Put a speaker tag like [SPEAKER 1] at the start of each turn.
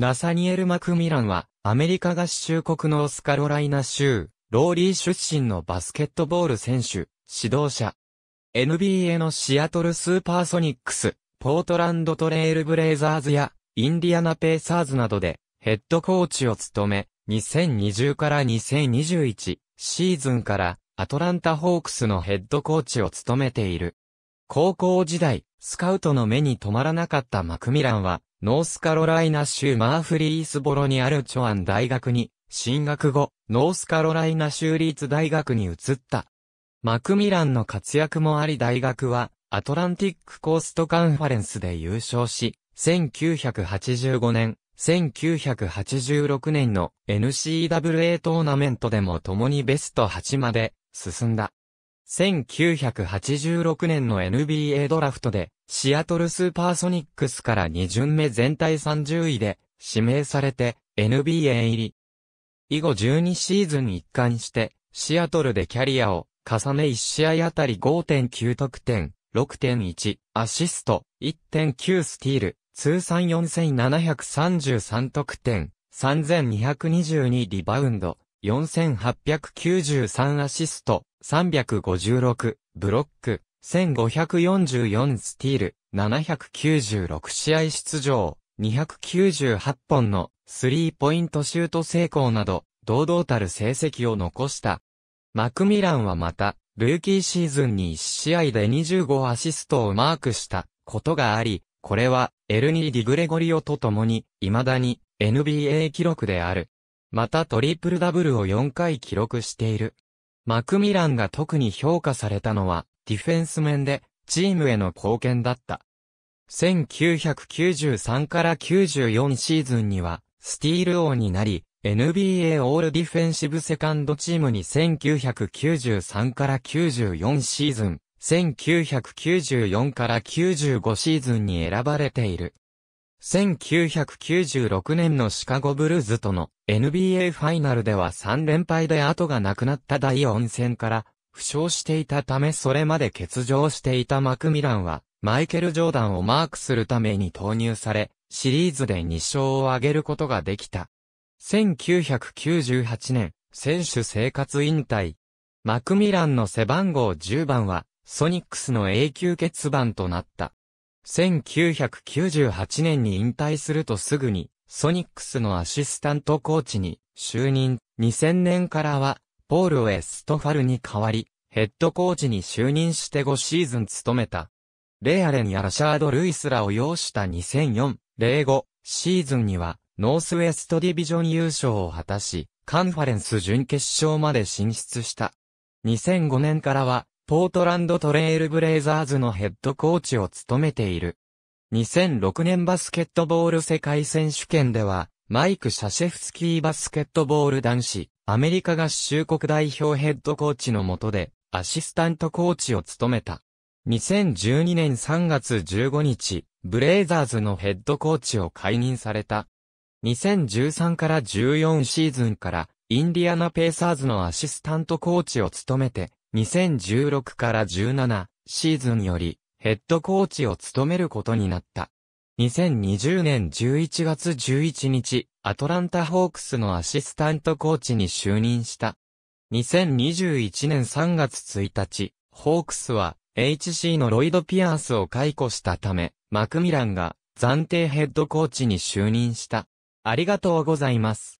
[SPEAKER 1] ナサニエル・マクミランは、アメリカ合衆国のオスカロライナ州、ローリー出身のバスケットボール選手、指導者。NBA のシアトルスーパーソニックス、ポートランドトレイルブレイザーズや、インディアナペーサーズなどで、ヘッドコーチを務め、2020から2021シーズンからアトランタホークスのヘッドコーチを務めている。高校時代、スカウトの目に留まらなかったマクミランは、ノースカロライナ州マーフリースボロにあるチョアン大学に、進学後、ノースカロライナ州立大学に移った。マクミランの活躍もあり大学は、アトランティックコーストカンファレンスで優勝し、1985年、1986年の n c w a トーナメントでも共にベスト8まで進んだ。1986年の NBA ドラフトで、シアトルスーパーソニックスから2巡目全体30位で、指名されて、NBA 入り。以後12シーズン一貫して、シアトルでキャリアを、重ね1試合あたり5.9得点、6.1、アシスト、1.9スティール、通算4733得点、3222リバウンド、4893アシスト、356、ブロック、1544スティール、796試合出場、298本のスリーポイントシュート成功など、堂々たる成績を残した。マクミランはまた、ルーキーシーズンに1試合で25アシストをマークしたことがあり、これはエルニー・ディグレゴリオと共に、未だに NBA 記録である。またトリプルダブルを4回記録している。マクミランが特に評価されたのは、ディフェンス面で、チームへの貢献だった。1993から94シーズンには、スティール王になり、NBA オールディフェンシブセカンドチームに1993から94シーズン、1994から95シーズンに選ばれている。1996年のシカゴブルーズとの NBA ファイナルでは3連敗で後がなくなった第4戦から負傷していたためそれまで欠場していたマクミランはマイケル・ジョーダンをマークするために投入されシリーズで2勝を挙げることができた。1998年選手生活引退。マクミランの背番号10番はソニックスの永久欠番となった。1998年に引退するとすぐに、ソニックスのアシスタントコーチに就任。2000年からは、ポール・ウエストファルに代わり、ヘッドコーチに就任して5シーズン務めた。レアレンやラシャード・ルイスらを擁した2004、05シーズンには、ノースウェストディビジョン優勝を果たし、カンファレンス準決勝まで進出した。2005年からは、ポートランドトレイルブレイザーズのヘッドコーチを務めている。2006年バスケットボール世界選手権では、マイク・シャシェフスキーバスケットボール男子、アメリカ合衆国代表ヘッドコーチの下で、アシスタントコーチを務めた。2012年3月15日、ブレイザーズのヘッドコーチを解任された。2013から14シーズンから、インディアナ・ペーサーズのアシスタントコーチを務めて、2016から17シーズンよりヘッドコーチを務めることになった。2020年11月11日、アトランタホークスのアシスタントコーチに就任した。2021年3月1日、ホークスは HC のロイド・ピアースを解雇したため、マクミランが暫定ヘッドコーチに就任した。ありがとうございます。